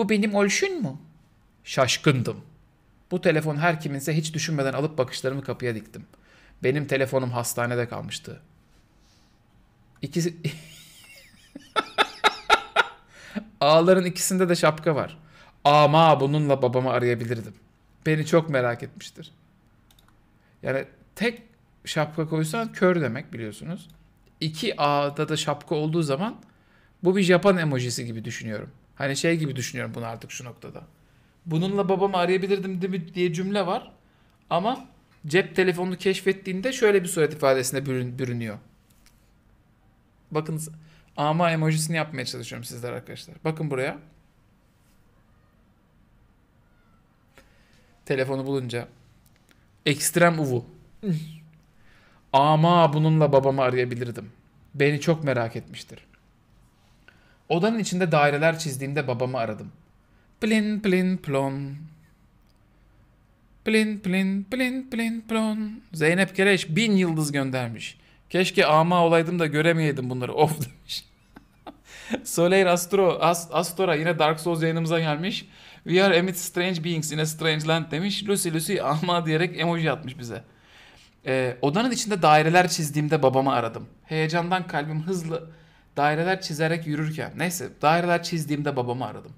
Bu benim olşun mu? Şaşkındım. Bu telefon her kiminse hiç düşünmeden alıp bakışlarımı kapıya diktim. Benim telefonum hastanede kalmıştı. İkisi... Ağların ikisinde de şapka var. Ama bununla babamı arayabilirdim. Beni çok merak etmiştir. Yani tek şapka koysan kör demek biliyorsunuz. İki ağda da şapka olduğu zaman bu bir Japon emojisi gibi düşünüyorum. Hani şey gibi düşünüyorum bunu artık şu noktada. Bununla babamı arayabilirdim değil mi diye cümle var. Ama cep telefonunu keşfettiğinde şöyle bir surat ifadesine bürünüyor. Bakın ama emojisini yapmaya çalışıyorum sizler arkadaşlar. Bakın buraya. Telefonu bulunca. Ekstrem uvu. ama bununla babamı arayabilirdim. Beni çok merak etmiştir. Odanın içinde daireler çizdiğimde babamı aradım. Plin plin plon. Plin plin plin plin plon. Zeynep Kereş bin yıldız göndermiş. Keşke ama olaydım da göremeyeydim bunları. Of demiş. Soleil Astro, Ast Astora yine Dark Souls yayınımıza gelmiş. We are amid strange beings in a strange land demiş. Lucy Lucy ama diyerek emoji atmış bize. Ee, odanın içinde daireler çizdiğimde babama aradım. Heyecandan kalbim hızlı daireler çizerek yürürken neyse daireler çizdiğimde babamı aradım.